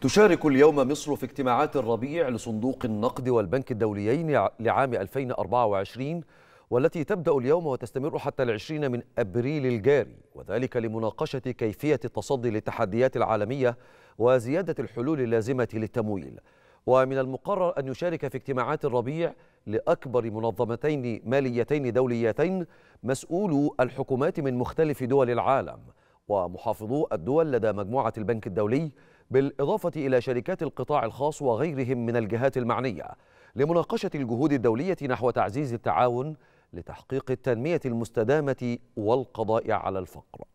تشارك اليوم مصر في اجتماعات الربيع لصندوق النقد والبنك الدوليين لعام 2024 والتي تبدأ اليوم وتستمر حتى العشرين من أبريل الجاري وذلك لمناقشة كيفية التصدي للتحديات العالمية وزيادة الحلول اللازمة للتمويل ومن المقرر أن يشارك في اجتماعات الربيع لأكبر منظمتين ماليتين دوليتين مسؤولو الحكومات من مختلف دول العالم ومحافظو الدول لدى مجموعة البنك الدولي بالإضافة إلى شركات القطاع الخاص وغيرهم من الجهات المعنية لمناقشة الجهود الدولية نحو تعزيز التعاون لتحقيق التنمية المستدامة والقضاء على الفقر